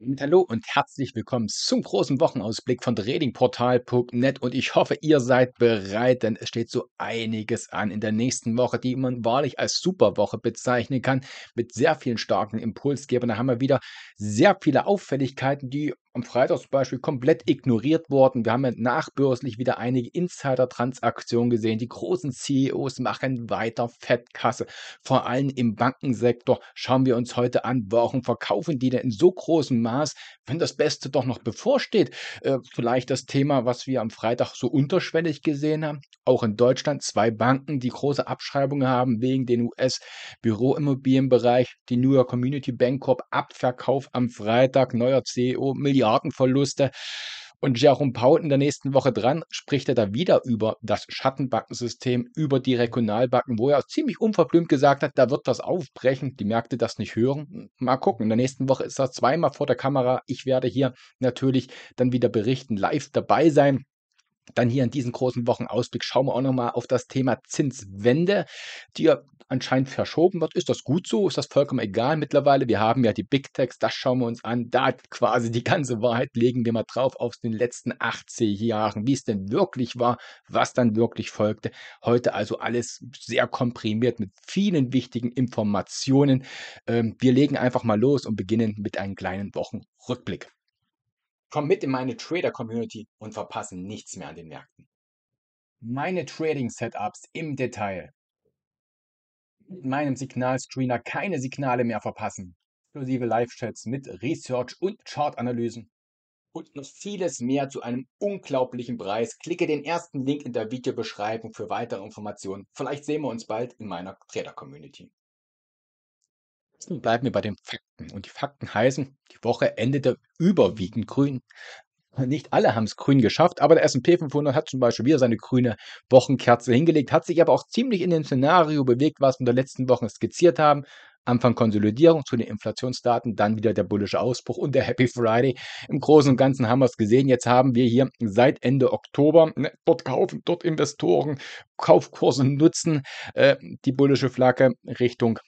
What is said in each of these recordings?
Und hallo und herzlich willkommen zum großen Wochenausblick von tradingportal.net und ich hoffe, ihr seid bereit, denn es steht so einiges an in der nächsten Woche, die man wahrlich als Superwoche bezeichnen kann, mit sehr vielen starken Impulsgebern. Da haben wir wieder sehr viele Auffälligkeiten, die am Freitag zum Beispiel komplett ignoriert worden. Wir haben ja nachbörslich wieder einige Insider-Transaktionen gesehen. Die großen CEOs machen weiter Fettkasse. Vor allem im Bankensektor schauen wir uns heute an, warum verkaufen die denn in so großem Maß, wenn das Beste doch noch bevorsteht. Äh, vielleicht das Thema, was wir am Freitag so unterschwellig gesehen haben. Auch in Deutschland zwei Banken, die große Abschreibungen haben wegen den US-Büroimmobilienbereich. Die New York Community Bank Corp. Abverkauf am Freitag. Neuer CEO, Milliarden Milliardenverluste. Und Jerome Paul in der nächsten Woche dran spricht er da wieder über das Schattenbankensystem, über die Regionalbanken, wo er ziemlich unverblümt gesagt hat, da wird was aufbrechen, die Märkte das nicht hören. Mal gucken, in der nächsten Woche ist er zweimal vor der Kamera. Ich werde hier natürlich dann wieder berichten, live dabei sein. Dann hier in diesen großen Wochenausblick schauen wir auch nochmal auf das Thema Zinswende, die ja anscheinend verschoben wird. Ist das gut so? Ist das vollkommen egal mittlerweile? Wir haben ja die Big Techs, das schauen wir uns an. Da quasi die ganze Wahrheit legen wir mal drauf auf den letzten 80 Jahren, wie es denn wirklich war, was dann wirklich folgte. Heute also alles sehr komprimiert mit vielen wichtigen Informationen. Ähm, wir legen einfach mal los und beginnen mit einem kleinen Wochenrückblick. Komm mit in meine Trader-Community und verpasse nichts mehr an den Märkten. Meine Trading-Setups im Detail. Mit meinem Signalscreener keine Signale mehr verpassen. Inklusive Live-Chats mit Research und Chart-Analysen. Und noch vieles mehr zu einem unglaublichen Preis. Klicke den ersten Link in der Videobeschreibung für weitere Informationen. Vielleicht sehen wir uns bald in meiner Trader-Community. Bleiben wir bei den Fakten. Und die Fakten heißen, die Woche endete überwiegend grün. Nicht alle haben es grün geschafft, aber der S&P 500 hat zum Beispiel wieder seine grüne Wochenkerze hingelegt, hat sich aber auch ziemlich in dem Szenario bewegt, was wir in der letzten Woche skizziert haben. Anfang Konsolidierung zu den Inflationsdaten, dann wieder der bullische Ausbruch und der Happy Friday. Im Großen und Ganzen haben wir es gesehen. Jetzt haben wir hier seit Ende Oktober ne, dort kaufen, dort Investoren, Kaufkurse nutzen, äh, die bullische Flagge Richtung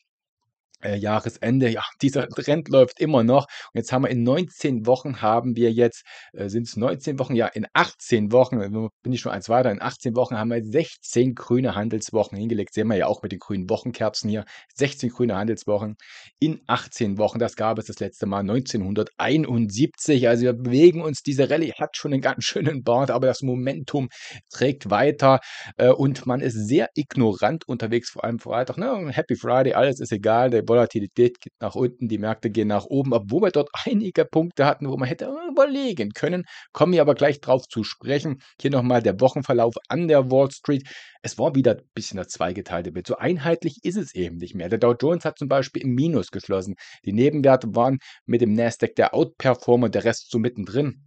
äh, Jahresende. Ja, dieser Trend läuft immer noch. Und jetzt haben wir in 19 Wochen haben wir jetzt, äh, sind es 19 Wochen? Ja, in 18 Wochen, äh, bin ich schon eins weiter, in 18 Wochen haben wir 16 grüne Handelswochen hingelegt. Sehen wir ja auch mit den grünen Wochenkerzen hier. 16 grüne Handelswochen in 18 Wochen. Das gab es das letzte Mal 1971. Also wir bewegen uns. Diese Rallye hat schon einen ganz schönen Bart, aber das Momentum trägt weiter äh, und man ist sehr ignorant unterwegs, vor allem Freitag. Ne? Happy Friday, alles ist egal. Der Volatilität geht nach unten, die Märkte gehen nach oben, obwohl wir dort einige Punkte hatten, wo man hätte überlegen können. Kommen wir aber gleich drauf zu sprechen. Hier nochmal der Wochenverlauf an der Wall Street. Es war wieder ein bisschen das zweigeteilte Bild. So einheitlich ist es eben nicht mehr. Der Dow Jones hat zum Beispiel im Minus geschlossen. Die Nebenwerte waren mit dem Nasdaq der Outperformer, der Rest so mittendrin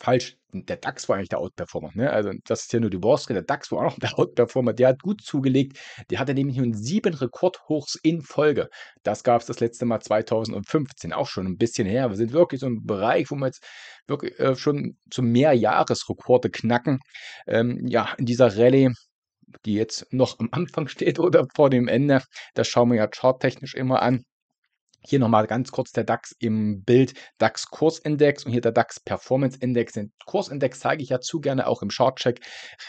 falsch. Der DAX war eigentlich der Outperformer. Ne? Also, das ist ja nur die Wall Street. Der DAX war auch noch der Outperformer. Der hat gut zugelegt. Der hatte nämlich nun sieben Rekordhochs in Folge. Das gab es das letzte Mal 2015. Auch schon ein bisschen her. Wir sind wirklich so im Bereich, wo wir jetzt wirklich äh, schon zu Mehrjahresrekorde knacken. Ähm, ja, in dieser Rallye die jetzt noch am Anfang steht oder vor dem Ende. Das schauen wir ja charttechnisch immer an. Hier nochmal ganz kurz der DAX im Bild, DAX Kursindex und hier der DAX Performance Index. Den Kursindex zeige ich ja zu gerne auch im Shortcheck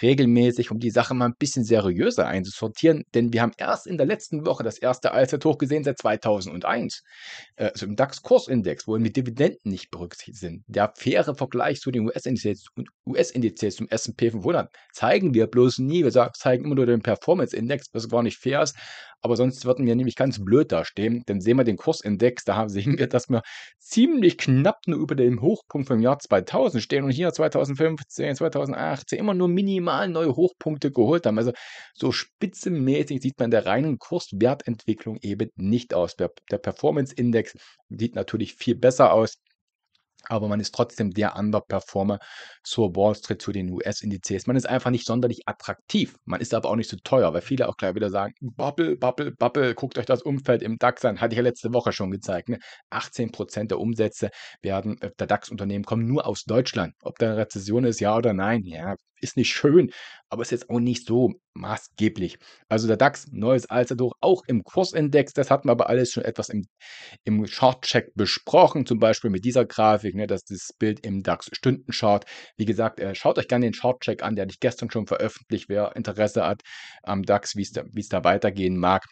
regelmäßig, um die Sache mal ein bisschen seriöser einzusortieren, denn wir haben erst in der letzten Woche das erste Allzeithoch gesehen seit 2001. Äh, also im DAX Kursindex, wo die Dividenden nicht berücksichtigt sind. Der faire Vergleich zu den US-Indizes US-Indizes zum S&P 500 zeigen wir bloß nie. Wir zeigen immer nur den Performance Index, was gar nicht fair ist, aber sonst würden wir nämlich ganz blöd dastehen. Denn sehen wir den Kursindex, da sehen wir, dass wir ziemlich knapp nur über dem Hochpunkt vom Jahr 2000 stehen und hier 2015, 2018 immer nur minimal neue Hochpunkte geholt haben. Also so spitzenmäßig sieht man der reinen Kurswertentwicklung eben nicht aus. Der, der Performance-Index sieht natürlich viel besser aus aber man ist trotzdem der Underperformer zur Wall Street, zu den US-Indizes. Man ist einfach nicht sonderlich attraktiv. Man ist aber auch nicht so teuer, weil viele auch gleich wieder sagen, Bubble, Bubble, Bubble, guckt euch das Umfeld im DAX an. Hatte ich ja letzte Woche schon gezeigt. Ne? 18% der Umsätze werden äh, der DAX-Unternehmen kommen nur aus Deutschland. Ob da eine Rezession ist, ja oder nein, ja, ist nicht schön, aber ist jetzt auch nicht so maßgeblich. Also der DAX, neues Allzeithoch, auch im Kursindex, das hatten wir aber alles schon etwas im, im Short-Check besprochen, zum Beispiel mit dieser Grafik, ne, dass dieses Bild im DAX-Stundenchart. Wie gesagt, äh, schaut euch gerne den Short-Check an, der hatte ich gestern schon veröffentlicht, wer Interesse hat am DAX, wie da, es da weitergehen mag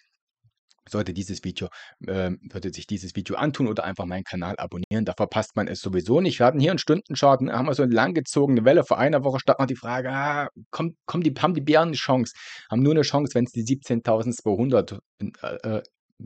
sollte dieses Video, äh, sollte sich dieses Video antun oder einfach meinen Kanal abonnieren. Da verpasst man es sowieso nicht. Wir hatten hier einen Stundenscharten, haben wir so eine langgezogene Welle. Vor einer Woche stand noch die Frage, ah, komm, komm die, haben die Bären eine Chance? Haben nur eine Chance, wenn es die 17.200 äh, äh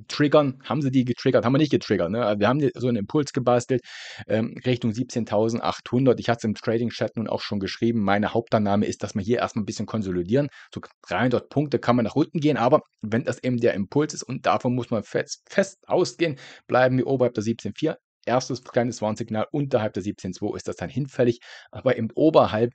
triggern. Haben sie die getriggert? Haben wir nicht getriggert. Ne? Wir haben so einen Impuls gebastelt ähm, Richtung 17.800. Ich hatte es im Trading Chat nun auch schon geschrieben. Meine Hauptannahme ist, dass wir hier erstmal ein bisschen konsolidieren. So 300 Punkte kann man nach unten gehen, aber wenn das eben der Impuls ist und davon muss man fest, fest ausgehen, bleiben wir oberhalb der 17.4 erstes kleines Warnsignal unterhalb der 17.2 ist das dann hinfällig, aber eben oberhalb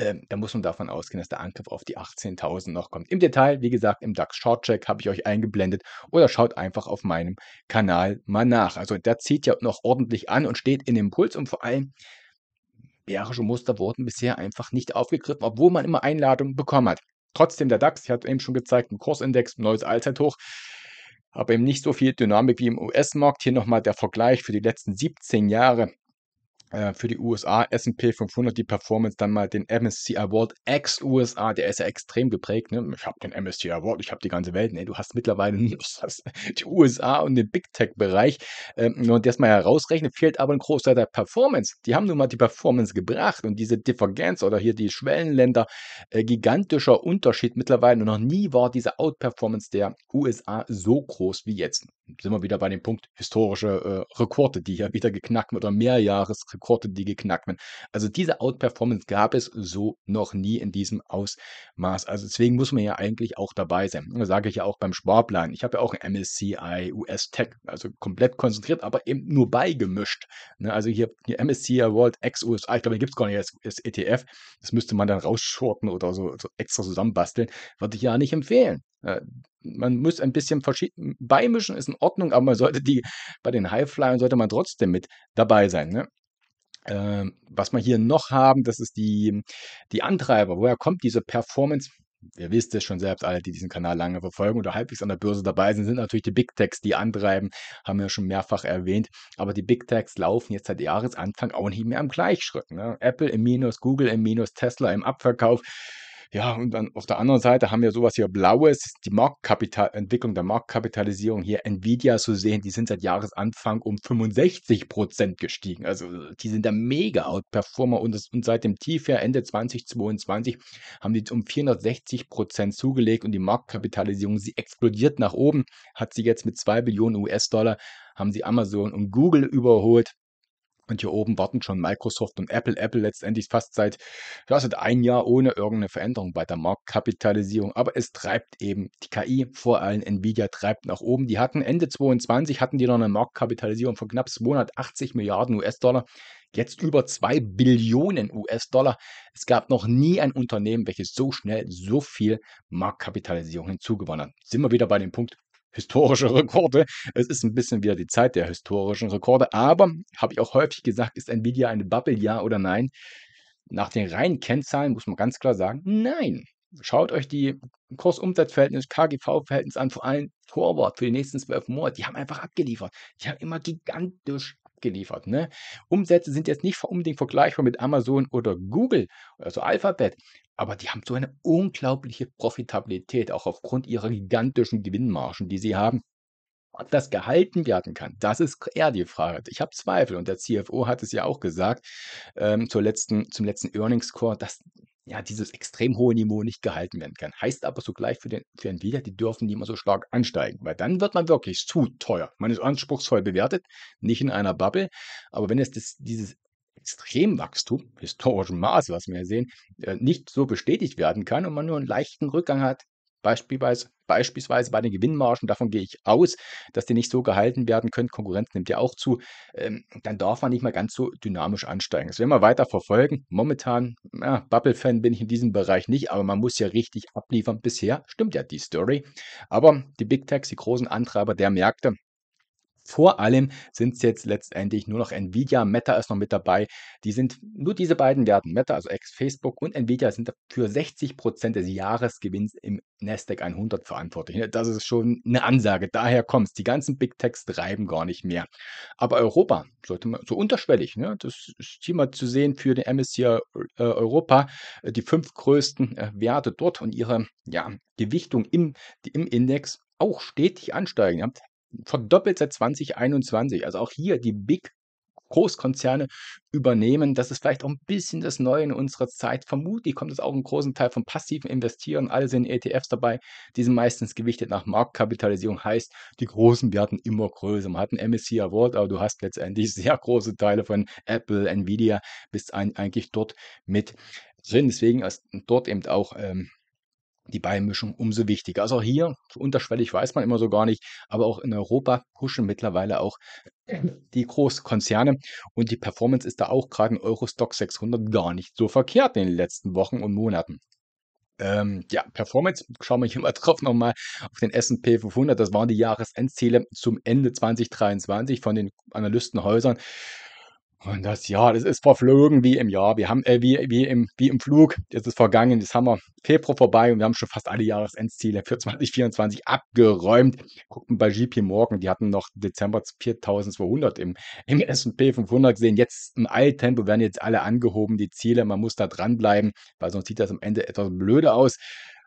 ähm, da muss man davon ausgehen, dass der Angriff auf die 18.000 noch kommt. Im Detail, wie gesagt, im DAX Short Check habe ich euch eingeblendet oder schaut einfach auf meinem Kanal mal nach. Also der zieht ja noch ordentlich an und steht in Impuls und vor allem bärische Muster wurden bisher einfach nicht aufgegriffen, obwohl man immer Einladungen bekommen hat. Trotzdem der DAX, ich hatte eben schon gezeigt, ein Kursindex, ein neues Allzeithoch, aber eben nicht so viel Dynamik wie im US-Markt. Hier nochmal der Vergleich für die letzten 17 Jahre äh, für die USA S&P 500 die Performance dann mal den MSCI Award ex USA, der ist ja extrem geprägt. Ne? Ich habe den MSCI Award, ich habe die ganze Welt. Ne? Du hast mittlerweile die USA und den Big Tech Bereich. Ähm, und das mal herausrechnen, fehlt aber ein Großteil der Performance. Die haben nun mal die Performance gebracht und diese Divergenz oder hier die Schwellenländer äh, gigantischer Unterschied mittlerweile. Und noch nie war diese Outperformance der USA so groß wie jetzt. Sind wir wieder bei dem Punkt historische äh, Rekorde, die hier wieder geknackt oder mehrjahres Rekorde, die geknackt werden. Also diese Outperformance gab es so noch nie in diesem Ausmaß. Also deswegen muss man ja eigentlich auch dabei sein. Das sage ich ja auch beim Sparplan. Ich habe ja auch ein MSCI US Tech, also komplett konzentriert, aber eben nur beigemischt. Ne, also hier, hier MSCI World X USA, ich glaube, hier gibt es gar nicht das ETF. Das müsste man dann rausschorten oder so, so extra zusammenbasteln. Würde ich ja nicht empfehlen. Äh, man muss ein bisschen beimischen, ist in Ordnung, aber man sollte die bei den Highflyern sollte man trotzdem mit dabei sein. Ne? Ähm, was wir hier noch haben, das ist die, die Antreiber. Woher kommt diese Performance? Ihr wisst es schon selbst, alle, die diesen Kanal lange verfolgen oder halbwegs an der Börse dabei sind, sind natürlich die Big Techs, die antreiben, haben wir schon mehrfach erwähnt. Aber die Big Techs laufen jetzt seit Jahresanfang auch nicht mehr im Gleichschritt. Ne? Apple im Minus, Google im Minus, Tesla im Abverkauf. Ja, und dann auf der anderen Seite haben wir sowas hier Blaues, die Marktkapital Entwicklung der Marktkapitalisierung hier Nvidia zu sehen, die sind seit Jahresanfang um 65 Prozent gestiegen. Also die sind der mega Outperformer und, und seit dem Tiefjahr Ende 2022 haben die um 460 Prozent zugelegt und die Marktkapitalisierung, sie explodiert nach oben, hat sie jetzt mit 2 Billionen US-Dollar, haben sie Amazon und Google überholt. Und hier oben warten schon Microsoft und Apple. Apple letztendlich fast seit, ja, seit ein Jahr ohne irgendeine Veränderung bei der Marktkapitalisierung. Aber es treibt eben die KI, vor allem Nvidia, treibt nach oben. Die hatten Ende 2022 hatten die noch eine Marktkapitalisierung von knapp 280 Milliarden US-Dollar. Jetzt über 2 Billionen US-Dollar. Es gab noch nie ein Unternehmen, welches so schnell so viel Marktkapitalisierung hinzugewonnen hat. Sind wir wieder bei dem Punkt, historische Rekorde. Es ist ein bisschen wieder die Zeit der historischen Rekorde, aber habe ich auch häufig gesagt, ist Nvidia eine Bubble, ja oder nein? Nach den reinen Kennzahlen muss man ganz klar sagen, nein. Schaut euch die Kursumsatzverhältnis, KGV-Verhältnis an, vor allem Torwart für die nächsten zwölf Monate. Die haben einfach abgeliefert. Die haben immer gigantisch abgeliefert. Ne? Umsätze sind jetzt nicht unbedingt vergleichbar mit Amazon oder Google, also Alphabet, aber die haben so eine unglaubliche Profitabilität, auch aufgrund ihrer gigantischen Gewinnmargen, die sie haben. Ob das gehalten werden kann, das ist eher die Frage. Ich habe Zweifel und der CFO hat es ja auch gesagt ähm, zur letzten, zum letzten Earnings Core, dass ja dieses extrem hohe Niveau nicht gehalten werden kann. Heißt aber sogleich für, den, für Nvidia, die dürfen nicht mehr so stark ansteigen, weil dann wird man wirklich zu teuer. Man ist anspruchsvoll bewertet, nicht in einer Bubble, aber wenn es das, dieses Extremwachstum, historischem Maß, was wir sehen, äh, nicht so bestätigt werden kann und man nur einen leichten Rückgang hat, beispielsweise, beispielsweise bei den Gewinnmargen, davon gehe ich aus, dass die nicht so gehalten werden können, Konkurrenz nimmt ja auch zu, ähm, dann darf man nicht mal ganz so dynamisch ansteigen. Das werden wir weiter verfolgen. Momentan, ja, Bubble-Fan bin ich in diesem Bereich nicht, aber man muss ja richtig abliefern. Bisher stimmt ja die Story. Aber die Big Techs, die großen Antreiber der Märkte, vor allem sind es jetzt letztendlich nur noch Nvidia, Meta ist noch mit dabei. Die sind nur diese beiden Werten, Meta, also ex-Facebook und Nvidia, sind für 60 Prozent des Jahresgewinns im Nasdaq 100 verantwortlich. Ne, das ist schon eine Ansage. Daher kommt es. Die ganzen Big Techs treiben gar nicht mehr. Aber Europa sollte man so unterschwellig. Ne? Das ist hier mal zu sehen für den MSCI äh, Europa. Die fünf größten äh, Werte dort und ihre ja, Gewichtung im, im Index auch stetig ansteigen verdoppelt seit 2021. Also auch hier die Big Großkonzerne übernehmen. Das ist vielleicht auch ein bisschen das Neue in unserer Zeit. Vermutlich kommt es auch einen großen Teil vom passiven Investieren. Alle sind ETFs dabei. Die sind meistens gewichtet nach Marktkapitalisierung. Heißt, die Großen werden immer größer. Man hat einen MSCI Award, aber du hast letztendlich sehr große Teile von Apple, Nvidia, bist ein, eigentlich dort mit drin. Deswegen ist dort eben auch ähm, die Beimischung umso wichtiger. Also auch hier, unterschwellig weiß man immer so gar nicht, aber auch in Europa pushen mittlerweile auch die Großkonzerne und die Performance ist da auch gerade in Eurostock 600 gar nicht so verkehrt in den letzten Wochen und Monaten. Ähm, ja, Performance, schauen wir hier mal drauf nochmal auf den S&P 500, das waren die Jahresendziele zum Ende 2023 von den Analystenhäusern. Und das Jahr, das ist verflogen wie im Jahr. Wir haben, äh, wie, wie, im, wie im Flug. Das ist vergangen. Jetzt haben wir Februar vorbei und wir haben schon fast alle Jahresendziele für 2024 abgeräumt. Gucken bei GP Morgan, die hatten noch Dezember 4200 im, im S&P 500 gesehen. Jetzt im Eiltempo werden jetzt alle angehoben, die Ziele. Man muss da dranbleiben, weil sonst sieht das am Ende etwas blöde aus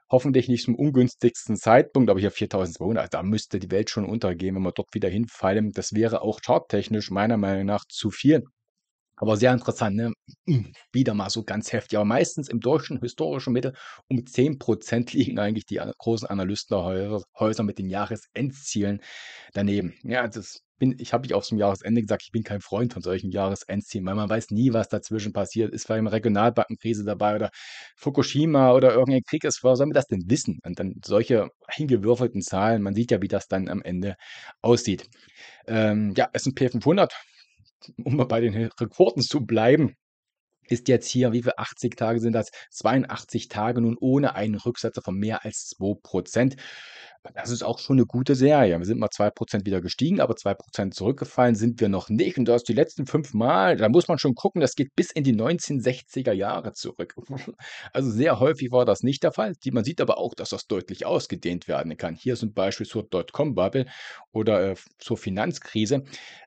hoffentlich nicht zum ungünstigsten Zeitpunkt, aber hier 4200, also da müsste die Welt schon untergehen, wenn wir dort wieder hinfallen. Das wäre auch charttechnisch meiner Meinung nach zu viel. Aber sehr interessant, ne? Mhm. Wieder mal so ganz heftig. Aber meistens im deutschen historischen Mittel um 10% liegen eigentlich die großen Analystenhäuser mit den Jahresendzielen daneben. Ja, das bin, ich habe ich auch zum Jahresende gesagt, ich bin kein Freund von solchen Jahresendzielen, weil man weiß nie, was dazwischen passiert. Ist vielleicht eine Regionalbankenkrise dabei oder Fukushima oder irgendein Krieg ist. Warum soll man das denn wissen? Und dann solche hingewürfelten Zahlen, man sieht ja, wie das dann am Ende aussieht. Ähm, ja, S&P 500 um mal bei den Rekorden zu bleiben, ist jetzt hier, wie viele 80 Tage sind das? 82 Tage nun ohne einen Rücksetzer von mehr als 2%. Das ist auch schon eine gute Serie. Wir sind mal 2% wieder gestiegen, aber 2% zurückgefallen sind wir noch nicht. Und das die letzten fünf Mal, da muss man schon gucken, das geht bis in die 1960er Jahre zurück. Also sehr häufig war das nicht der Fall. Man sieht aber auch, dass das deutlich ausgedehnt werden kann. Hier zum Beispiel zur Dotcom-Bubble oder äh, zur Finanzkrise.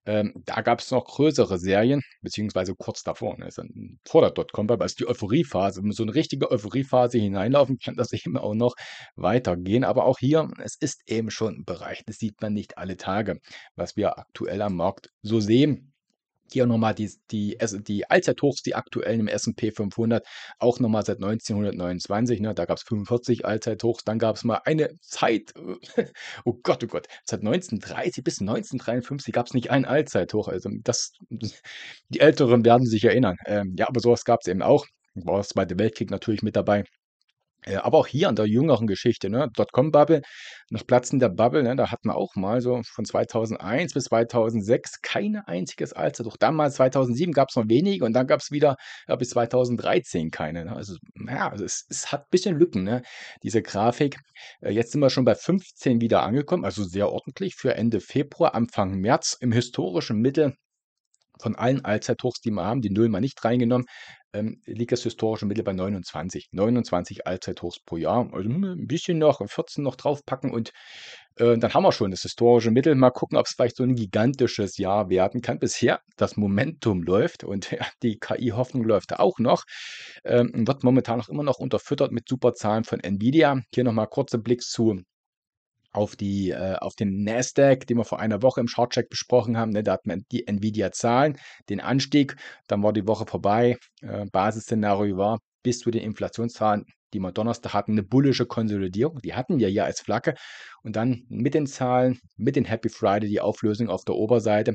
Ähm, da gab es noch größere Serien, beziehungsweise kurz davor, ne, vor der Dotcom-Bubble, also die Euphoriephase. Wenn man so eine richtige Euphoriephase hineinlaufen kann, das eben auch noch weitergehen. Aber auch hier es ist eben schon ein Bereich, das sieht man nicht alle Tage, was wir aktuell am Markt so sehen. Hier nochmal die, die, die Allzeithochs, die aktuellen im S&P 500, auch nochmal seit 1929, ne, da gab es 45 Allzeithochs, dann gab es mal eine Zeit, oh Gott, oh Gott, seit 1930 bis 1953 gab es nicht einen Allzeithoch, also das, die Älteren werden sich erinnern, ähm, ja, aber sowas gab es eben auch, war das Zweite Weltkrieg natürlich mit dabei, äh, aber auch hier an der jüngeren Geschichte, ne? Dotcom-Bubble, nach Platzen der Bubble, ne? da hatten wir auch mal so von 2001 bis 2006 keine einziges Alter. Doch damals, 2007, gab es noch wenige und dann gab es wieder ja, bis 2013 keine. Ne? Also, ja, also es, es, hat ein bisschen Lücken, ne? diese Grafik. Äh, jetzt sind wir schon bei 15 wieder angekommen, also sehr ordentlich für Ende Februar, Anfang März im historischen Mittel von allen Allzeithochs, die wir haben, die Null mal nicht reingenommen, ähm, liegt das historische Mittel bei 29. 29 Allzeithochs pro Jahr. Also ein bisschen noch, 14 noch draufpacken und äh, dann haben wir schon das historische Mittel. Mal gucken, ob es vielleicht so ein gigantisches Jahr werden kann. Bisher das Momentum läuft und ja, die KI-Hoffnung läuft auch noch. Ähm, wird momentan auch immer noch unterfüttert mit Superzahlen von Nvidia. Hier nochmal kurzer Blick zu auf, die, äh, auf den Nasdaq, den wir vor einer Woche im Shortcheck besprochen haben. Ne? Da hatten wir die Nvidia-Zahlen, den Anstieg, dann war die Woche vorbei. Äh, Basisszenario war bis zu den Inflationszahlen, die wir Donnerstag hatten, eine bullische Konsolidierung. Die hatten wir ja als Flagge. Und dann mit den Zahlen, mit den Happy Friday, die Auflösung auf der Oberseite.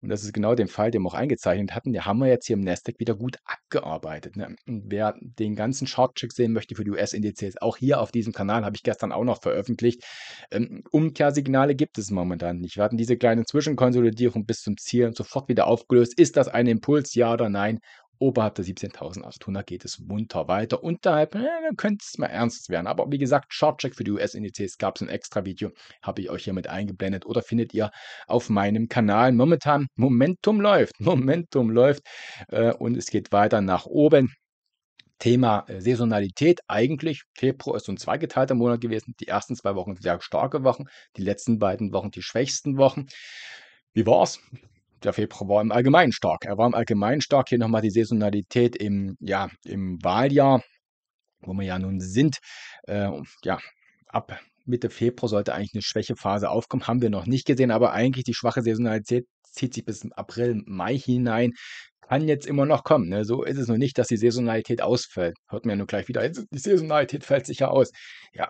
Und das ist genau der Fall, den wir auch eingezeichnet hatten. Der haben wir jetzt hier im Nasdaq wieder gut abgearbeitet. Ne? wer den ganzen Short-Check sehen möchte für die US-Indizes, auch hier auf diesem Kanal habe ich gestern auch noch veröffentlicht. Ähm, Umkehrsignale gibt es momentan nicht. Wir hatten diese kleine Zwischenkonsolidierung bis zum Ziel und sofort wieder aufgelöst. Ist das ein Impuls, ja oder nein? Oberhalb der 17.800 geht es munter weiter. Unterhalb äh, könnte es mal ernst werden. Aber wie gesagt, Shortcheck für die US-Indizes gab es ein extra Video, habe ich euch hier mit eingeblendet oder findet ihr auf meinem Kanal. Momentan Momentum läuft, Momentum läuft äh, und es geht weiter nach oben. Thema äh, Saisonalität. Eigentlich Februar ist so ein zweigeteilter Monat gewesen. Die ersten zwei Wochen sehr starke Wochen, die letzten beiden Wochen die schwächsten Wochen. Wie war's? der Februar war im Allgemeinen stark. Er war im Allgemeinen stark. Hier nochmal die Saisonalität im, ja, im Wahljahr, wo wir ja nun sind. Äh, ja, ab Mitte Februar sollte eigentlich eine Schwächephase aufkommen. Haben wir noch nicht gesehen, aber eigentlich die schwache Saisonalität zieht sich bis April, Mai hinein. Kann jetzt immer noch kommen. Ne? So ist es nur nicht, dass die Saisonalität ausfällt. Hört man ja nur gleich wieder, die Saisonalität fällt sicher aus. Ja,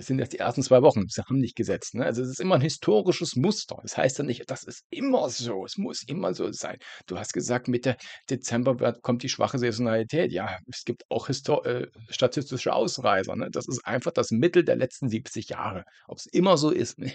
das sind jetzt die ersten zwei Wochen. Sie haben nicht gesetzt. Ne? Also es ist immer ein historisches Muster. Das heißt ja nicht, das ist immer so. Es muss immer so sein. Du hast gesagt, Mitte Dezember kommt die schwache Saisonalität. Ja, es gibt auch äh, statistische Ausreißer. Ne? Das ist einfach das Mittel der letzten 70 Jahre. Ob es immer so ist, ne?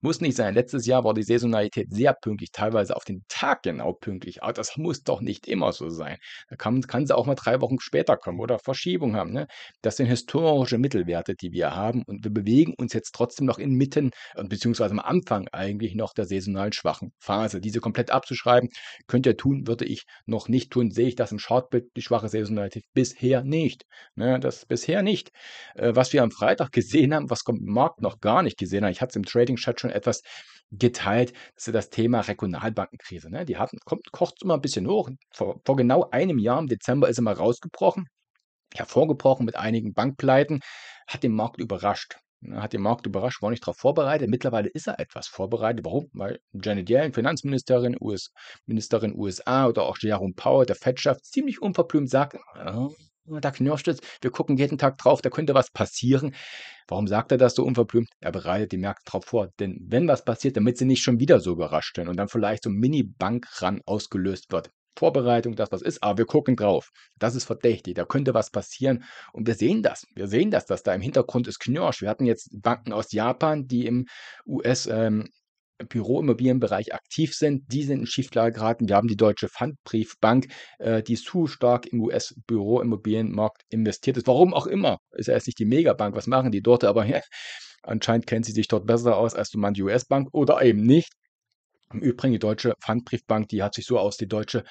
muss nicht sein. Letztes Jahr war die Saisonalität sehr pünktlich, teilweise auf den Tag genau pünktlich. Aber das muss doch nicht immer so sein. Da kann, kann sie auch mal drei Wochen später kommen oder Verschiebung haben. Ne? Das sind historische Mittelwerte, die wir haben und und wir bewegen uns jetzt trotzdem noch inmitten, äh, beziehungsweise am Anfang eigentlich noch der saisonalen schwachen Phase. Diese komplett abzuschreiben, könnt ihr tun, würde ich noch nicht tun. Sehe ich das im Shortbild, die schwache Saisonalität? Bisher nicht. Ne, das bisher nicht. Äh, was wir am Freitag gesehen haben, was kommt Markt noch gar nicht gesehen haben, ich hatte es im Trading Chat schon etwas geteilt, das ist das Thema Regionalbankenkrise. Ne? Die hatten, kommt, kocht immer ein bisschen hoch. Vor, vor genau einem Jahr im Dezember ist er mal rausgebrochen hervorgebrochen mit einigen Bankpleiten, hat den Markt überrascht. Ne, hat den Markt überrascht, war nicht darauf vorbereitet. Mittlerweile ist er etwas vorbereitet. Warum? Weil Janet Yellen, Finanzministerin, US Ministerin USA oder auch Jerome Powell, der Fed-Chef, ziemlich unverblümt sagt, oh, da knirscht es, wir gucken jeden Tag drauf, da könnte was passieren. Warum sagt er das so unverblümt? Er bereitet die Märkte darauf vor. Denn wenn was passiert, damit sie nicht schon wieder so überrascht sind und dann vielleicht so ein Mini-Bankrun bank ausgelöst wird. Vorbereitung, das was ist, aber wir gucken drauf. Das ist verdächtig, da könnte was passieren. Und wir sehen das. Wir sehen das, dass da im Hintergrund ist Knirsch. Wir hatten jetzt Banken aus Japan, die im US ähm, Büroimmobilienbereich aktiv sind, die sind in Schieflage geraten. Wir haben die Deutsche Pfandbriefbank, äh, die zu stark im US-Büroimmobilienmarkt investiert ist. Warum auch immer, ist ja jetzt nicht die Megabank, was machen die dort, aber ja, anscheinend kennt sie sich dort besser aus als so manche US-Bank oder eben nicht. Im Übrigen, die Deutsche Pfandbriefbank, die hat sich so aus, die Deutsche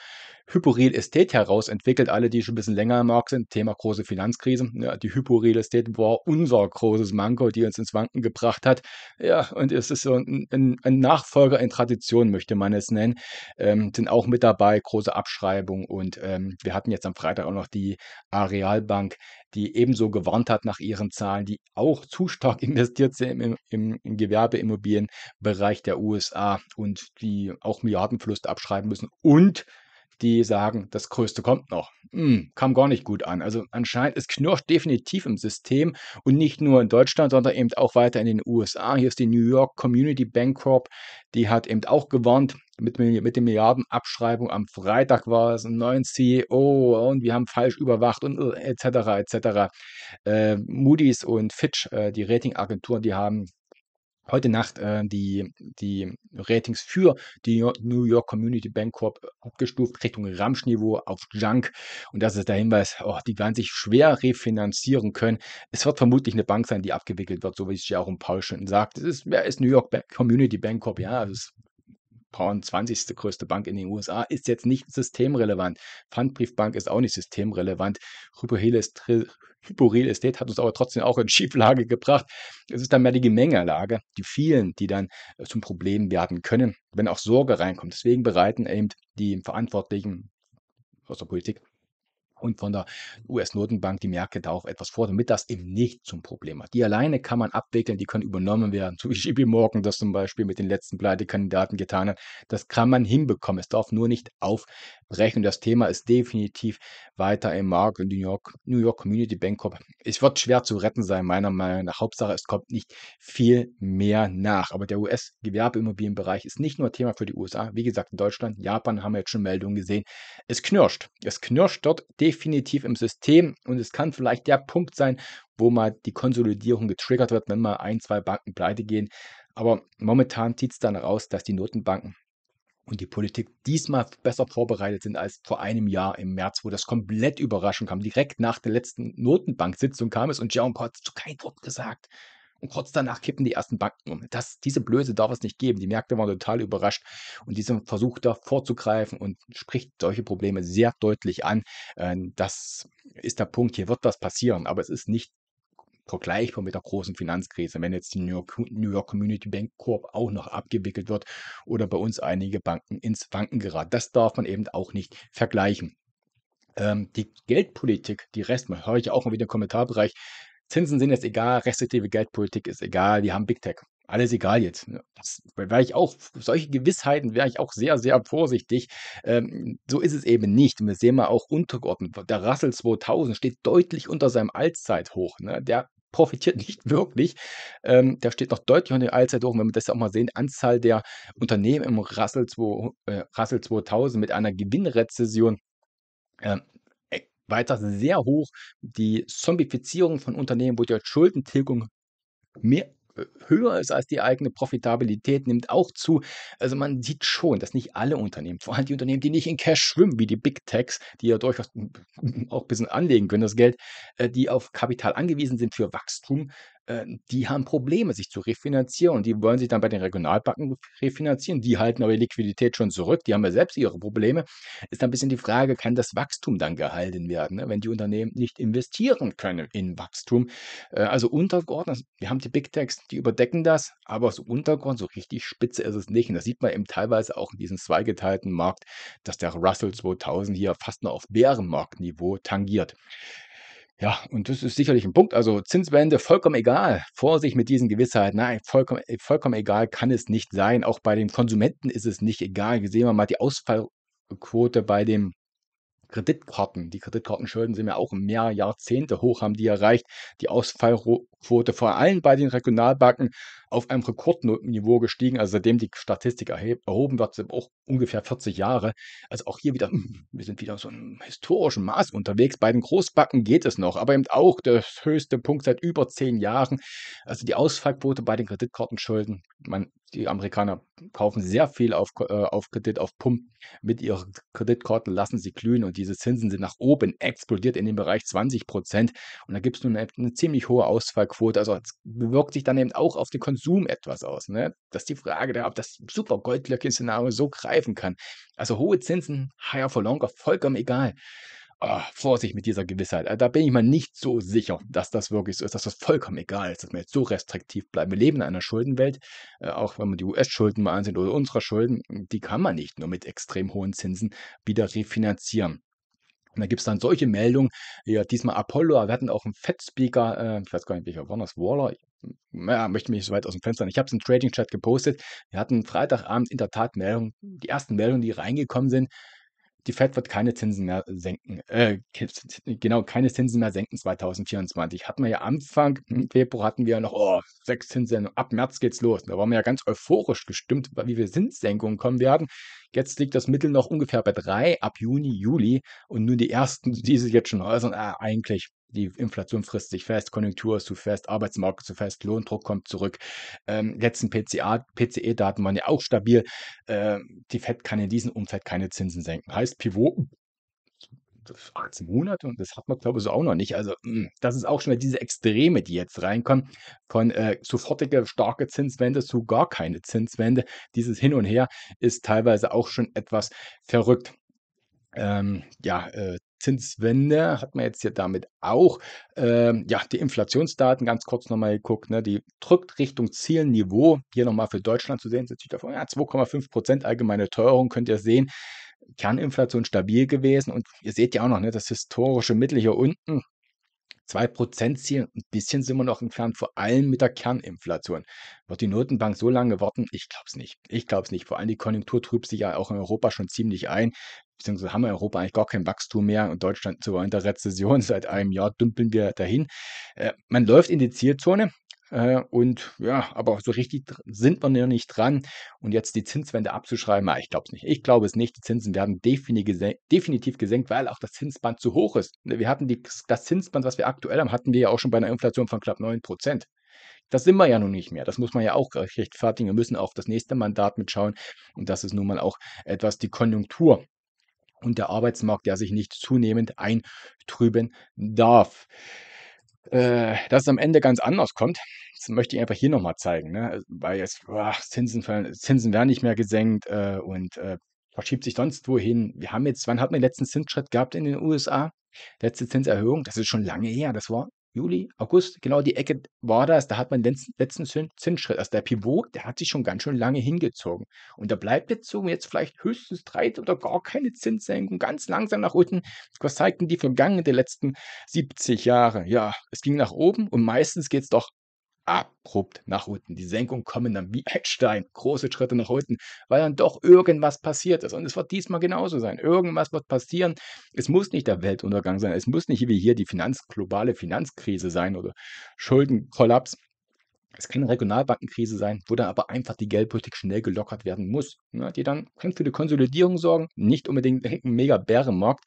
Hyporeal Estate heraus entwickelt. Alle, die schon ein bisschen länger am Markt sind, Thema große Finanzkrise. Ja, die Hyporeal Estate war unser großes Manko, die uns ins Wanken gebracht hat. Ja, und es ist so ein, ein, ein Nachfolger in Tradition, möchte man es nennen. Ähm, sind auch mit dabei, große Abschreibung. Und ähm, wir hatten jetzt am Freitag auch noch die Arealbank, die ebenso gewarnt hat nach ihren Zahlen, die auch zu stark investiert sind im, im, im Gewerbeimmobilienbereich der USA und die auch Milliardenverluste abschreiben müssen. Und die sagen, das Größte kommt noch. Hm, kam gar nicht gut an. Also anscheinend, es knirscht definitiv im System und nicht nur in Deutschland, sondern eben auch weiter in den USA. Hier ist die New York Community Bank Corp, die hat eben auch gewarnt, mit, mit der Milliardenabschreibung am Freitag war es, ein neuen CEO und wir haben falsch überwacht und etc. Äh, etc. Äh, Moody's und Fitch, äh, die Ratingagenturen, die haben heute Nacht äh, die, die Ratings für die New York Community Bank Corp äh, abgestuft Richtung Ramschniveau auf Junk. Und das ist der Hinweis, oh, die werden sich schwer refinanzieren können. Es wird vermutlich eine Bank sein, die abgewickelt wird, so wie es ja Jerome Paul schon sagt. Es ist, wer ist New York Bank, Community Bank Corp? Ja, das ist Pawn 20. größte Bank in den USA, ist jetzt nicht systemrelevant. Pfandbriefbank ist auch nicht systemrelevant. Rüberhele ist Hyporel Estate hat uns aber trotzdem auch in Schieflage gebracht. Es ist dann mehr die Gemengelage, die vielen, die dann äh, zum Problem werden können, wenn auch Sorge reinkommt. Deswegen bereiten eben die Verantwortlichen aus der Politik und von der US-Notenbank die Märkte da auch etwas vor, damit das eben nicht zum Problem hat. Die alleine kann man abwickeln, die können übernommen werden, so wie JP Morgan das zum Beispiel mit den letzten Pleitekandidaten getan hat. Das kann man hinbekommen. Es darf nur nicht aufbrechen. Das Thema ist definitiv weiter im Markt und New York, New York Community Bank Corp. Es wird schwer zu retten sein, meiner Meinung nach. Hauptsache, es kommt nicht viel mehr nach. Aber der US-Gewerbeimmobilienbereich ist nicht nur Thema für die USA. Wie gesagt, in Deutschland, Japan haben wir jetzt schon Meldungen gesehen. Es knirscht. Es knirscht dort definitiv definitiv im System und es kann vielleicht der Punkt sein, wo mal die Konsolidierung getriggert wird, wenn mal ein, zwei Banken pleite gehen. Aber momentan zieht es dann raus, dass die Notenbanken und die Politik diesmal besser vorbereitet sind als vor einem Jahr im März, wo das komplett überraschend kam. Direkt nach der letzten Notenbank-Sitzung kam es und Jerome Powell hat kein Wort gesagt. Und kurz danach kippen die ersten Banken um. Das, diese Blöße darf es nicht geben. Die Märkte waren total überrascht und diesem versucht da vorzugreifen und spricht solche Probleme sehr deutlich an. Ähm, das ist der Punkt. Hier wird was passieren, aber es ist nicht vergleichbar mit der großen Finanzkrise, wenn jetzt die New York, New York, Community Bank Corp auch noch abgewickelt wird oder bei uns einige Banken ins Wanken geraten. Das darf man eben auch nicht vergleichen. Ähm, die Geldpolitik, die Rest, man höre ich auch mal wieder im Kommentarbereich, Zinsen sind jetzt egal, restriktive Geldpolitik ist egal, wir haben Big Tech. Alles egal jetzt. Ne? Das wäre ich auch, solche Gewissheiten wäre ich auch sehr, sehr vorsichtig. Ähm, so ist es eben nicht. Und wir sehen mal auch untergeordnet. Der Russell 2000 steht deutlich unter seinem Allzeithoch. Ne? Der profitiert nicht wirklich. Ähm, der steht noch deutlich unter dem Allzeithoch. hoch. Wenn wir das auch mal sehen, Anzahl der Unternehmen im Russell, 2, äh, Russell 2000 mit einer Gewinnrezession ähm, weiter sehr hoch. Die Zombifizierung von Unternehmen, wo die Schuldentilgung mehr äh, höher ist als die eigene Profitabilität, nimmt auch zu. Also man sieht schon, dass nicht alle Unternehmen, vor allem die Unternehmen, die nicht in Cash schwimmen, wie die Big Techs, die ja durchaus auch ein bisschen anlegen können, das Geld, äh, die auf Kapital angewiesen sind für Wachstum, äh, die haben Probleme, sich zu refinanzieren und die wollen sich dann bei den Regionalbanken refinanzieren. Die halten aber die Liquidität schon zurück, die haben ja selbst ihre Probleme. Ist dann ein bisschen die Frage, kann das Wachstum dann gehalten werden, ne? wenn die Unternehmen nicht investieren können in Wachstum? Äh, also untergeordnet, wir haben die Big Techs, die überdecken das, aber so untergeordnet, so richtig spitze ist es nicht. Und das sieht man eben teilweise auch in diesem zweigeteilten Markt, dass der Russell 2000 hier fast nur auf Bärenmarktniveau tangiert. Ja, und das ist sicherlich ein Punkt. Also Zinswende vollkommen egal. Vorsicht mit diesen Gewissheiten. Nein, vollkommen, äh, vollkommen egal kann es nicht sein. Auch bei den Konsumenten ist es nicht egal. Sehen wir mal die Ausfallquote bei dem Kreditkarten. Die Kreditkartenschulden sind ja auch mehr Jahrzehnte hoch, haben die erreicht. Die Ausfallquote vor allem bei den Regionalbanken auf einem Rekordniveau gestiegen. Also seitdem die Statistik erhoben wird, sind auch ungefähr 40 Jahre. Also auch hier wieder, wir sind wieder so einem historischen Maß unterwegs. Bei den Großbanken geht es noch, aber eben auch der höchste Punkt seit über zehn Jahren. Also die Ausfallquote bei den Kreditkartenschulden, man die Amerikaner kaufen sehr viel auf, äh, auf Kredit, auf Pump mit ihren Kreditkarten, lassen sie glühen und diese Zinsen sind nach oben explodiert in den Bereich 20 Prozent. Und da gibt es nun eine, eine, ziemlich hohe Ausfallquote. Also es wirkt sich dann eben auch auf den Konsum etwas aus. Ne? Das ist die Frage, ob das super Goldlöckchen-Szenario so greifen kann. Also hohe Zinsen, higher for longer, vollkommen egal oh, Vorsicht mit dieser Gewissheit. Äh, da bin ich mal nicht so sicher, dass das wirklich so ist, dass das vollkommen egal ist, dass wir jetzt so restriktiv bleiben. Wir leben in einer Schuldenwelt, äh, auch wenn man die US-Schulden mal ansieht oder unsere Schulden, die kann man nicht nur mit extrem hohen Zinsen wieder refinanzieren. Und da gibt es dann solche Meldungen, ja, diesmal Apollo, wir hatten auch einen Fed-Speaker, äh, ich weiß gar nicht, welcher war das, Waller, naja, möchte mich so weit aus dem Fenster. Ich habe es im Trading-Chat gepostet. Wir hatten Freitagabend in der Tat Meldungen, die ersten Meldungen, die reingekommen sind, die Fed wird keine Zinsen mehr senken, äh, genau, keine Zinsen mehr senken 2024. Hatten wir ja Anfang Februar hatten wir ja noch, oh, sechs Zinsen, ab März geht's los. Da waren wir ja ganz euphorisch gestimmt, wie wir Zinssenkungen kommen werden. Jetzt liegt das Mittel noch ungefähr bei drei ab Juni, Juli und nur die ersten, die sich jetzt schon äußern, ah, eigentlich die Inflation frisst sich fest, Konjunktur ist zu fest, Arbeitsmarkt zu fest, Lohndruck kommt zurück. Ähm, letzten PCE-Daten waren ja auch stabil. Ähm, die FED kann in diesem Umfeld keine Zinsen senken. Heißt Pivot 18 Monate und das hat man, glaube ich, so auch noch nicht. Also, hm, das ist auch schon mal diese Extreme, die jetzt reinkommen, von äh, sofortige starke Zinswende zu gar keine Zinswende. Dieses Hin und Her ist teilweise auch schon etwas verrückt. Ähm, ja, äh, Zinswende hat man jetzt hier damit auch. Ähm, ja, die Inflationsdaten ganz kurz nochmal geguckt, ne, die drückt Richtung Zielniveau. Hier nochmal für Deutschland zu sehen, sind davon, ja, 2,5 Prozent allgemeine Teuerung, könnt ihr sehen. Kerninflation stabil gewesen und ihr seht ja auch noch ne, das historische Mittel hier unten. 2%-Ziel, ein bisschen sind wir noch entfernt, vor allem mit der Kerninflation. Wird die Notenbank so lange warten? Ich glaube es nicht. Ich glaube es nicht. Vor allem die Konjunktur trübt sich ja auch in Europa schon ziemlich ein beziehungsweise haben wir in Europa eigentlich gar kein Wachstum mehr und Deutschland sogar in der Rezession. Seit einem Jahr dümpeln wir dahin. Äh, man läuft in die Zielzone. Äh, und ja, aber so richtig sind wir noch nicht dran. Und jetzt die Zinswende abzuschreiben, ah, ich glaube es nicht. Ich glaube es nicht. Die Zinsen werden definitiv gesenkt, weil auch das Zinsband zu hoch ist. Ne, wir hatten die, das Zinsband, was wir aktuell haben, hatten wir ja auch schon bei einer Inflation von knapp 9 Prozent. Das sind wir ja nun nicht mehr. Das muss man ja auch rechtfertigen. Wir müssen auf das nächste Mandat mitschauen. Und das ist nun mal auch etwas die Konjunktur und der Arbeitsmarkt, der sich nicht zunehmend eintrüben darf. Äh, dass es am Ende ganz anders kommt, das möchte ich einfach hier nochmal zeigen, ne? weil jetzt boah, Zinsen, Zinsen werden nicht mehr gesenkt äh, und äh, verschiebt sich sonst wohin. Wir haben jetzt, wann hatten wir den letzten Zinsschritt gehabt in den USA? Letzte Zinserhöhung, das ist schon lange her, das war Juli, August, genau die Ecke war das. Da hat man den letzten Zinsschritt. Also der Pivot, der hat sich schon ganz schön lange hingezogen. Und da bleibt jetzt so jetzt vielleicht höchstens drei oder gar keine Zinssenkung, ganz langsam nach unten. Was zeigten die vergangenen der letzten 70 Jahre? Ja, es ging nach oben und meistens geht es doch abrupt nach unten. Die Senkungen kommen dann wie ein Stein, große Schritte nach unten, weil dann doch irgendwas passiert ist. Und es wird diesmal genauso sein. Irgendwas wird passieren. Es muss nicht der Weltuntergang sein. Es muss nicht wie hier die Finanz, globale Finanzkrise sein oder Schuldenkollaps. Es kann eine Regionalbankenkrise sein, wo dann aber einfach die Geldpolitik schnell gelockert werden muss, ne, die dann kann für die Konsolidierung sorgen, nicht unbedingt ein mega Bärenmarkt,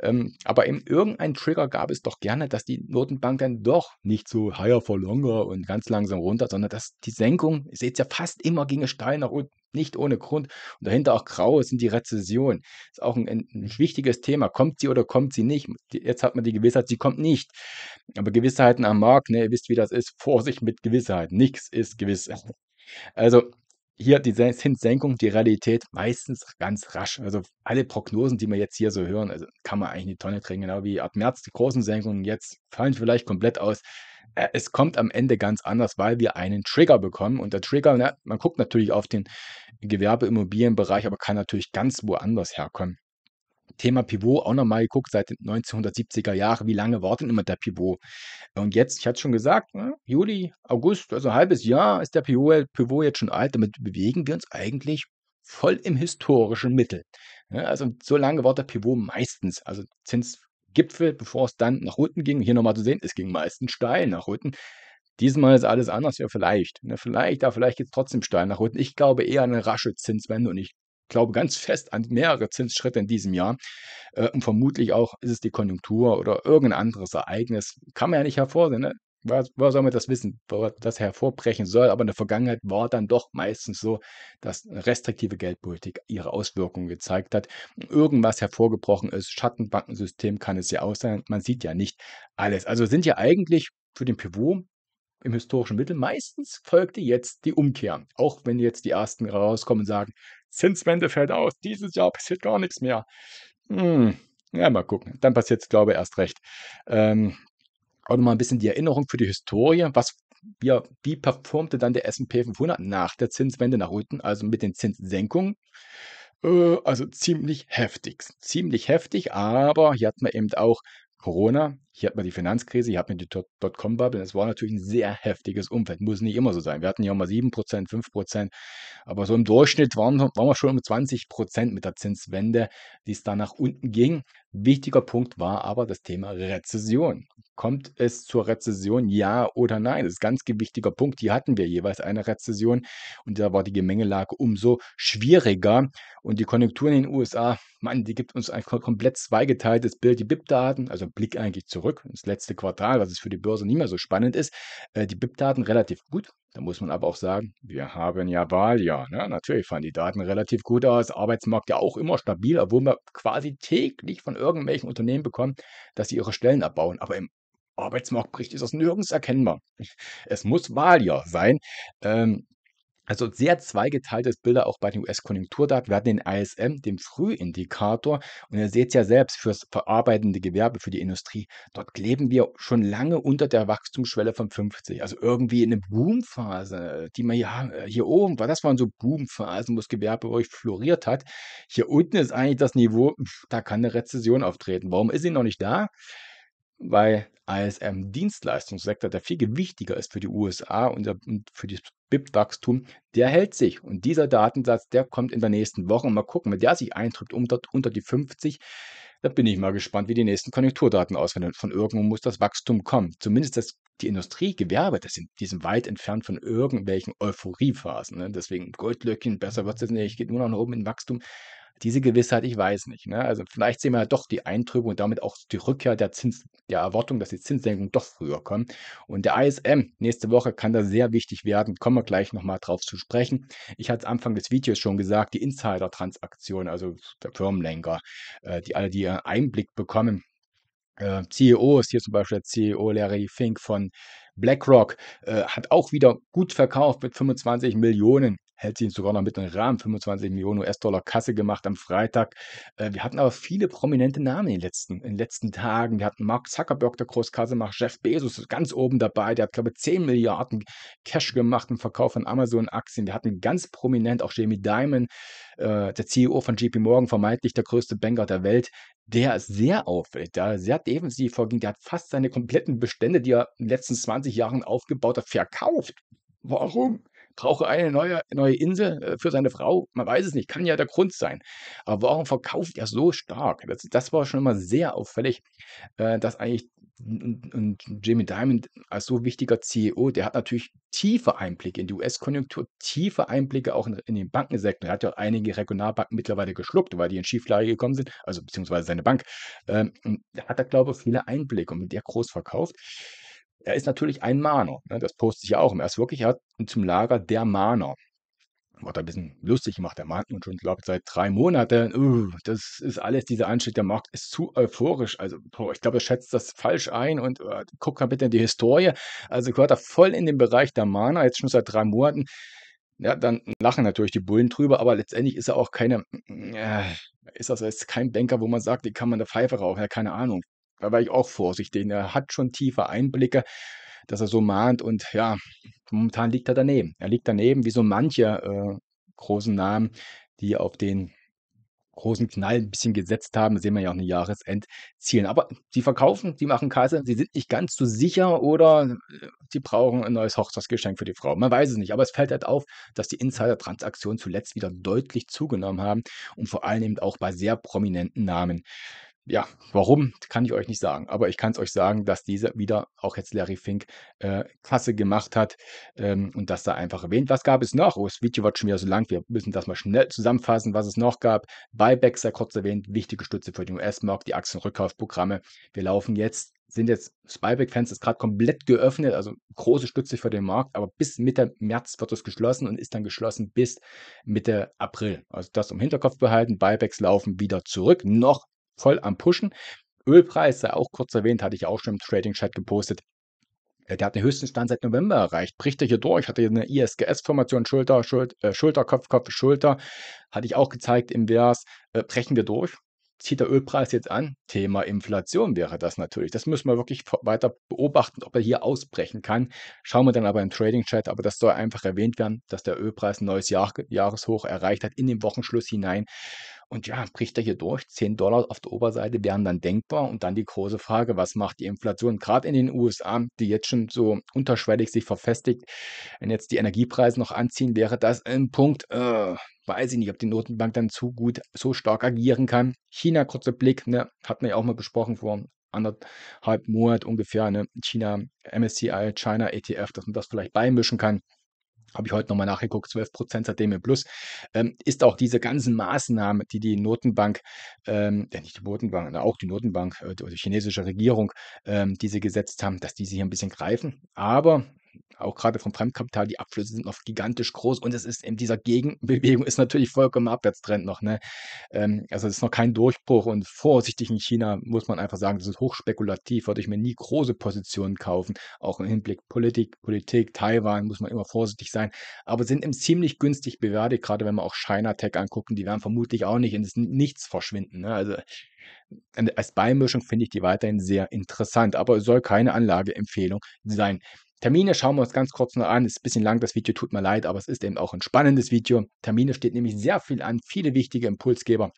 ähm, aber eben irgendeinen Trigger gab es doch gerne, dass die Notenbank dann doch nicht so higher for longer und ganz langsam runter, sondern dass die Senkung, ihr seht es ja fast immer gegen steil nach unten, nicht ohne Grund. Und dahinter auch grau sind die Rezession. Ist auch ein, ein, wichtiges Thema. Kommt sie oder kommt sie nicht? Jetzt hat man die Gewissheit, sie kommt nicht. Aber Gewissheiten am Markt, ne, ihr wisst, wie das ist. Vorsicht mit Gewissheit. Nichts ist gewiss. Also hier die Zinssenkung, die Realität meistens ganz rasch. Also alle Prognosen, die wir jetzt hier so hören, also kann man eigentlich in die Tonne drängen, genau wie ab März die großen Senkungen jetzt fallen vielleicht komplett aus. Äh, es kommt am Ende ganz anders, weil wir einen Trigger bekommen. Und der Trigger, na, ne, man guckt natürlich auf den Gewerbeimmobilienbereich, aber kann natürlich ganz woanders herkommen. Thema Pivot auch nochmal geguckt seit den 1970er Jahren, wie lange wartet immer der Pivot? Und jetzt, ich hatte schon gesagt, ne, Juli, August, also ein halbes Jahr ist der Pivot, Pivot jetzt schon alt, damit bewegen wir uns eigentlich voll im historischen Mittel. Ne, also so lange war der Pivot meistens, also Zins Gipfel, bevor es dann nach unten ging. Hier nochmal zu sehen, es ging meistens steil nach unten. Diesmal ist alles anders, ja, vielleicht. Ne, vielleicht, aber vielleicht geht es trotzdem steil nach unten. Ich glaube eher an eine rasche Zinswende und ich glaube ganz fest an mehrere Zinsschritte in diesem Jahr. Äh, und vermutlich auch ist es die Konjunktur oder irgendein anderes Ereignis. Kann man ja nicht hervorsehen. Ne? was soll man das wissen, woher das hervorbrechen soll? Aber in der Vergangenheit war dann doch meistens so, dass restriktive Geldpolitik ihre Auswirkungen gezeigt hat. Irgendwas hervorgebrochen ist, Schattenbankensystem kann es ja auch sein. Man sieht ja nicht alles. Also sind ja eigentlich für den Pivot im historischen Mittel meistens folgte jetzt die Umkehr. Auch wenn jetzt die ersten rauskommen und sagen, Zinswende fällt aus, dieses Jahr passiert gar nichts mehr. Hm. Ja, mal gucken. Dann passiert es, glaube ich, erst recht. Ähm, auch nochmal ein bisschen die Erinnerung für die Historie, was ja, wie performte dann der S&P 500 nach der Zinswende nach unten, also mit den Zinssenkungen? Äh, also ziemlich heftig, ziemlich heftig, aber hier hatten wir eben auch Corona, hier hat man die Finanzkrise, hier hat man die Dotcom-Bubble. Es war natürlich ein sehr heftiges Umfeld. Muss nicht immer so sein. Wir hatten ja mal 7%, 5%. Aber so im Durchschnitt waren, waren wir schon um 20% mit der Zinswende, die es da nach unten ging. Wichtiger Punkt war aber das Thema Rezession. Kommt es zur Rezession, ja oder nein? Das ist ein ganz gewichtiger Punkt. Hier hatten wir jeweils eine Rezession und da war die Gemengelage umso schwieriger. Und die Konjunktur in den USA, Mann, die gibt uns ein komplett zweigeteiltes Bild. Die BIP-Daten, also Blick eigentlich zurück zurück ins letzte Quartal, was es für die Börse nicht mehr so spannend ist. Äh, die BIP-Daten relativ gut. Da muss man aber auch sagen, wir haben ja Wahljahr. Ne? Natürlich fahren die Daten relativ gut aus. Arbeitsmarkt ja auch immer stabil, obwohl wir quasi täglich von irgendwelchen Unternehmen bekommen, dass sie ihre Stellen abbauen. Aber im Arbeitsmarktbericht ist das nirgends erkennbar. Es muss Wahljahr sein. Ähm, also sehr zweigeteiltes Bilder auch bei den US-Konjunkturdaten. Wir hatten den ISM, den Frühindikator. Und ihr seht ja selbst, fürs verarbeitende Gewerbe, für die Industrie, dort kleben wir schon lange unter der Wachstumsschwelle von 50. Also irgendwie in eine Boomphase, die man hier, äh, hier oben weil Das waren so Boomphasen, wo das Gewerbe euch floriert hat. Hier unten ist eigentlich das Niveau, da kann eine Rezession auftreten. Warum ist sie noch nicht da? weil ASM Dienstleistungssektor, der viel gewichtiger ist für die USA und für das BIP-Wachstum, der hält sich. Und dieser Datensatz, der kommt in der nächsten Woche. mal gucken, wenn der sich eintrifft unter, unter die 50, da bin ich mal gespannt, wie die nächsten Konjunkturdaten ausfallen. Von irgendwo muss das Wachstum kommen. Zumindest das, die Industrie, Gewerbe, das sind, die sind weit entfernt von irgendwelchen Euphoriephasen. Ne? Deswegen Goldlöckchen, besser wird es jetzt nicht, geht nur noch nach oben in Wachstum diese Gewissheit, ich weiß nicht. Ne? Also vielleicht sehen wir ja doch die Eintrübung und damit auch die Rückkehr der, Zins, der Erwartung, dass die Zinssenkungen doch früher kommen. Und der ISM nächste Woche kann da sehr wichtig werden. Kommen wir gleich nochmal drauf zu sprechen. Ich hatte es Anfang des Videos schon gesagt, die Insider-Transaktion, also der Firmenlenker, äh, die alle, die Einblick bekommen, äh, CEO ist hier zum Beispiel der CEO Larry Fink von BlackRock, äh, hat auch wieder gut verkauft mit 25 Millionen hält sich sogar noch mit einem Rahmen, 25 Millionen US-Dollar Kasse gemacht am Freitag. Äh, wir hatten aber viele prominente Namen in den letzten, in den letzten Tagen. Wir hatten Mark Zuckerberg, der Großkasse macht, Jeff Bezos ist ganz oben dabei, der hat, glaube ich, 10 Milliarden Cash gemacht im Verkauf von Amazon-Aktien. Wir hatten ganz prominent auch Jamie Dimon, äh, der CEO von JP Morgan, vermeintlich der größte Banker der Welt, der ist sehr auffällt, der sehr defensiv vorging, der hat fast seine kompletten Bestände, die er in den letzten 20 Jahren aufgebaut hat, verkauft. Warum? brauche eine neue, neue Insel äh, für seine Frau. Man weiß es nicht, kann ja der Grund sein. Aber warum verkauft er so stark? Das, das war schon immer sehr auffällig, äh, dass eigentlich und, Jamie Diamond als so wichtiger CEO, der hat natürlich tiefe Einblicke in die US-Konjunktur, tiefe Einblicke auch in, in den Bankensektor. Er hat ja auch einige Regionalbanken mittlerweile geschluckt, weil die in Schieflage gekommen sind, also beziehungsweise seine Bank. Ähm, da hat er, glaube ich, viele Einblicke und mit der groß verkauft er ist natürlich ein Mahner. Ne? Das poste ich ja auch. Er ist wirklich er hat zum Lager der Mahner. Wird ein bisschen lustig gemacht, der Mahnt und schon, glaube ich, seit drei Monaten. Uh, das ist alles, dieser Anstieg, der Markt ist zu euphorisch. Also, boah, ich glaube, er schätzt das falsch ein und uh, äh, guckt mal bitte in die Historie. Also, gehört er voll in den Bereich der Mahner, jetzt schon seit drei Monaten. Ja, dann lachen natürlich die Bullen drüber, aber letztendlich ist er auch keine, äh, ist das jetzt kein Banker, wo man sagt, wie kann man eine Pfeife rauchen? Ja, keine Ahnung da war ich auch vorsichtig. Ne? Er hat schon tiefe Einblicke, dass er so mahnt und ja, momentan liegt er daneben. Er liegt daneben, wie so manche äh, großen Namen, die auf den großen Knall ein bisschen gesetzt haben. Das sehen wir ja auch in den Jahresendzielen. Aber sie verkaufen, sie machen Kasse, sie sind nicht ganz so sicher oder äh, sie brauchen ein neues Hochzeitsgeschenk für die Frau. Man weiß es nicht, aber es fällt halt auf, dass die Insider-Transaktionen zuletzt wieder deutlich zugenommen haben und vor allem eben auch bei sehr prominenten Namen ja, warum, kann ich euch nicht sagen. Aber ich kann es euch sagen, dass dieser wieder auch jetzt Larry Fink äh, Kasse gemacht hat ähm, und das da einfach erwähnt. Was gab es noch? Oh, das Video wird schon wieder so lang. Wir müssen das mal schnell zusammenfassen, was es noch gab. Buybacks sei kurz erwähnt, wichtige Stütze für den US-Markt, die Aktienrückkaufprogramme. Wir laufen jetzt sind jetzt das Buyback-Fenster ist gerade komplett geöffnet, also große Stütze für den Markt, aber bis Mitte März wird es geschlossen und ist dann geschlossen bis Mitte April. Also das im Hinterkopf behalten, Buybacks laufen wieder zurück, noch voll am Pushen. Ölpreis, sei äh, auch kurz erwähnt, hatte ich auch schon im Trading-Chat gepostet. Äh, der hat den höchsten Stand seit November erreicht. Bricht er hier durch? Hatte eine ISGS-Formation, Schulter, Schulter, äh, Schulter, Kopf, Kopf, Schulter. Hatte ich auch gezeigt im Vers. Äh, brechen wir durch? Zieht der Ölpreis jetzt an? Thema Inflation wäre das natürlich. Das müssen wir wirklich weiter beobachten, ob er hier ausbrechen kann. Schauen wir dann aber im Trading-Chat. Aber das soll einfach erwähnt werden, dass der Ölpreis ein neues Jahr, Jahreshoch erreicht hat in den Wochenschluss hinein. Und ja, bricht er hier durch, 10 Dollar auf der Oberseite wären dann denkbar. Und dann die große Frage, was macht die Inflation gerade in den USA, die jetzt schon so unterschwellig sich verfestigt. Wenn jetzt die Energiepreise noch anziehen, wäre das ein Punkt, äh, weiß ich nicht, ob die Notenbank dann zu gut, so stark agieren kann. China, kurzer Blick, ne, hat man ja auch mal besprochen vor anderthalb Monat ungefähr, ne, China, MSCI, China ETF, dass man das vielleicht beimischen kann habe ich heute nochmal nachgeguckt, 12 Prozent seitdem im Plus, ähm, ist auch diese ganzen Maßnahmen, die die Notenbank, ähm, äh, nicht die Notenbank, auch die Notenbank, äh, die, also die chinesische Regierung, ähm, diese gesetzt haben, dass diese hier ein bisschen greifen. Aber auch gerade vom Fremdkapital, die Abflüsse sind noch gigantisch groß und es ist in dieser Gegenbewegung ist natürlich vollkommen Abwärtstrend noch. Ne? Ähm, also es ist noch kein Durchbruch und vorsichtig in China muss man einfach sagen, das ist hochspekulativ, würde ich mir nie große Positionen kaufen. Auch im Hinblick Politik, Politik, Taiwan muss man immer vorsichtig sein, aber sind eben ziemlich günstig bewertet, gerade wenn man auch China Tech angucken, die werden vermutlich auch nicht in das Nichts verschwinden. Ne? Also äh, als Beimischung finde ich die weiterhin sehr interessant, aber es soll keine Anlageempfehlung sein. Termine schauen wir uns ganz kurz noch an. Ist ein bisschen lang das Video, tut mir leid, aber es ist eben auch ein spannendes Video. Termine steht nämlich sehr viel an, viele wichtige Impulsgeber.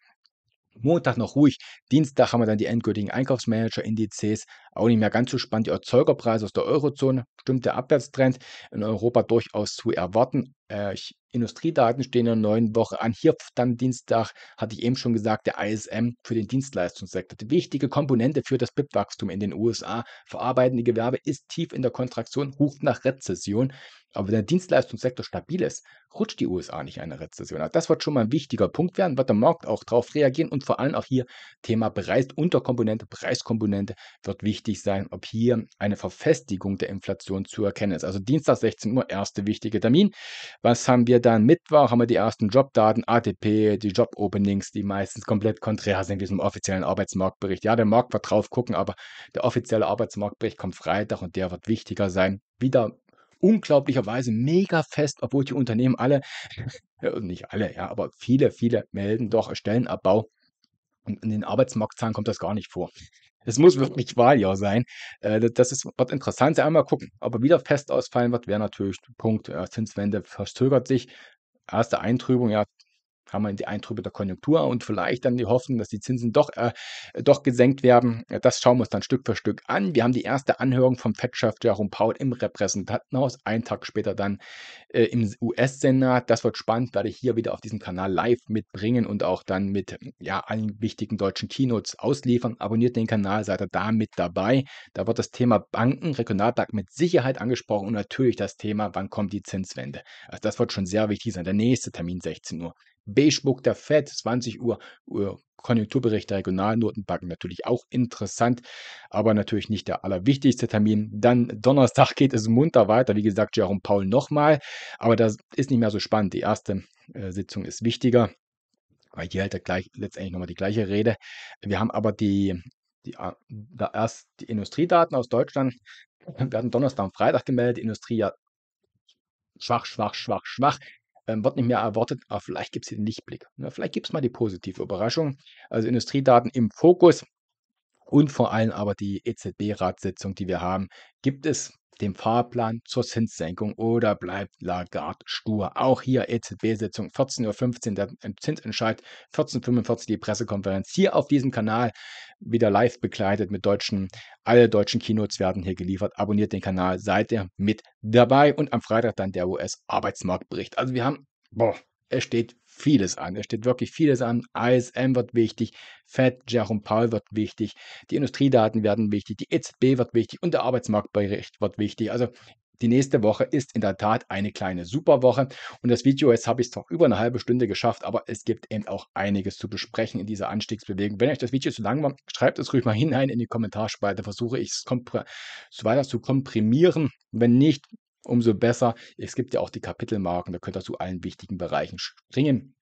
Montag noch ruhig. Dienstag haben wir dann die endgültigen Einkaufsmanager-Indizes. Auch nicht mehr ganz so spannend. Die Erzeugerpreise aus der Eurozone. Stimmt der Abwärtstrend in Europa durchaus zu erwarten äh, Industriedaten stehen in der neuen Woche an. Hier dann Dienstag, hatte ich eben schon gesagt, der ISM für den Dienstleistungssektor. Die wichtige Komponente für das BIP-Wachstum in den USA. Verarbeitende Gewerbe ist tief in der Kontraktion, ruft nach Rezession. Aber wenn der Dienstleistungssektor stabil ist, rutscht die USA nicht eine Rezession. Also das wird schon mal ein wichtiger Punkt werden, wird der Markt auch darauf reagieren und vor allem auch hier Thema Preis, Unterkomponente, Preiskomponente wird wichtig sein, ob hier eine Verfestigung der Inflation zu erkennen ist. Also Dienstag 16 Uhr, erste wichtige Termin. Was haben wir dann? Mittwoch haben wir die ersten Jobdaten, ATP, die Job-Openings, die meistens komplett konträr sind wie diesem offiziellen Arbeitsmarktbericht. Ja, der Markt wird drauf gucken, aber der offizielle Arbeitsmarktbericht kommt Freitag und der wird wichtiger sein. Wieder unglaublicherweise mega fest, obwohl die Unternehmen alle, äh, nicht alle, ja, aber viele, viele melden doch Stellenabbau. Und in den Arbeitsmarktzahlen kommt das gar nicht vor. Es muss wirklich Wahljahr sein. Äh, das ist was interessant. Einmal gucken. ob er wieder fest ausfallen wird, wäre natürlich ein Punkt. Äh, Zinswende verzögert sich. Erste Eintrübung, ja, haben wir die Eintrübe der Konjunktur und vielleicht dann die Hoffnung, dass die Zinsen doch, äh, doch gesenkt werden. Das schauen wir uns dann Stück für Stück an. Wir haben die erste Anhörung vom fed Jerome Powell im Repräsentantenhaus, einen Tag später dann äh, im US-Senat. Das wird spannend, werde ich hier wieder auf diesem Kanal live mitbringen und auch dann mit ja, allen wichtigen deutschen Keynotes ausliefern. Abonniert den Kanal, seid ihr da mit dabei. Da wird das Thema Banken, Regionalbank mit Sicherheit angesprochen und natürlich das Thema, wann kommt die Zinswende. Also das wird schon sehr wichtig sein. Der nächste Termin 16 Uhr. B-Schmuck der FED, 20 Uhr, äh, Konjunkturbericht der Regionalnoten natürlich auch interessant, aber natürlich nicht der allerwichtigste Termin. Dann Donnerstag geht es munter weiter. Wie gesagt, Jerome Paul nochmal, aber das ist nicht mehr so spannend. Die erste äh, Sitzung ist wichtiger, weil hier hält er gleich, letztendlich nochmal die gleiche Rede. Wir haben aber die, die, äh, da erst die Industriedaten aus Deutschland werden Donnerstag und Freitag gemeldet. Die Industrie ja schwach, schwach, schwach, schwach ähm, wird nicht mehr erwartet, aber vielleicht gibt es hier den Lichtblick. Ne? Vielleicht gibt es mal die positive Überraschung. Also Industriedaten im Fokus und vor allem aber die EZB-Ratssitzung, die wir haben. Gibt es den Fahrplan zur Zinssenkung oder bleibt Lagarde stur? Auch hier EZB-Sitzung 14.15 Uhr, der Zinsentscheid, 14.45 Uhr die Pressekonferenz hier auf diesem Kanal wieder live begleitet mit deutschen, alle deutschen Keynotes werden hier geliefert. Abonniert den Kanal, seid ihr mit dabei und am Freitag dann der US-Arbeitsmarktbericht. Also wir haben, boah, es steht vieles an. Es steht wirklich vieles an. ISM wird wichtig, Fed, Jerome Paul wird wichtig, die Industriedaten werden wichtig, die EZB wird wichtig und der Arbeitsmarktbericht wird wichtig. Also die nächste Woche ist in der Tat eine kleine Superwoche. Und das Video, jetzt habe ich es doch über eine halbe Stunde geschafft, aber es gibt eben auch einiges zu besprechen in dieser Anstiegsbewegung. Wenn euch das Video zu lang war, schreibt es ruhig mal hinein in die Kommentarspalte. Versuche ich es so weiter zu komprimieren. Wenn nicht, umso besser. Es gibt ja auch die Kapitelmarken, da könnt ihr zu allen wichtigen Bereichen springen.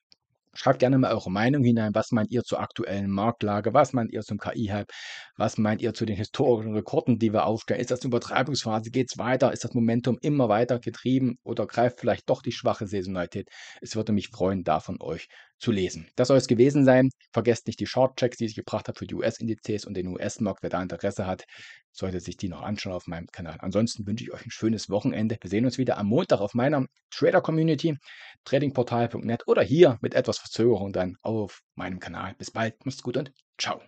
Schreibt gerne mal eure Meinung hinein. Was meint ihr zur aktuellen Marktlage? Was meint ihr zum KI-Hype? Was meint ihr zu den historischen Rekorden, die wir aufstellen? Ist das eine Übertreibungsphase? Geht es weiter? Ist das Momentum immer weiter getrieben oder greift vielleicht doch die schwache Saisonalität? Es würde mich freuen, da von euch zu lesen. Das soll es gewesen sein. Vergesst nicht die Shortchecks, die ich gebracht habe für die US-Indizes und den US-Markt. Wer da Interesse hat, sollte sich die noch anschauen auf meinem Kanal. Ansonsten wünsche ich euch ein schönes Wochenende. Wir sehen uns wieder am Montag auf meiner Trader-Community, tradingportal.net oder hier mit etwas Verzögerung dann auf meinem Kanal. Bis bald, macht's gut und ciao.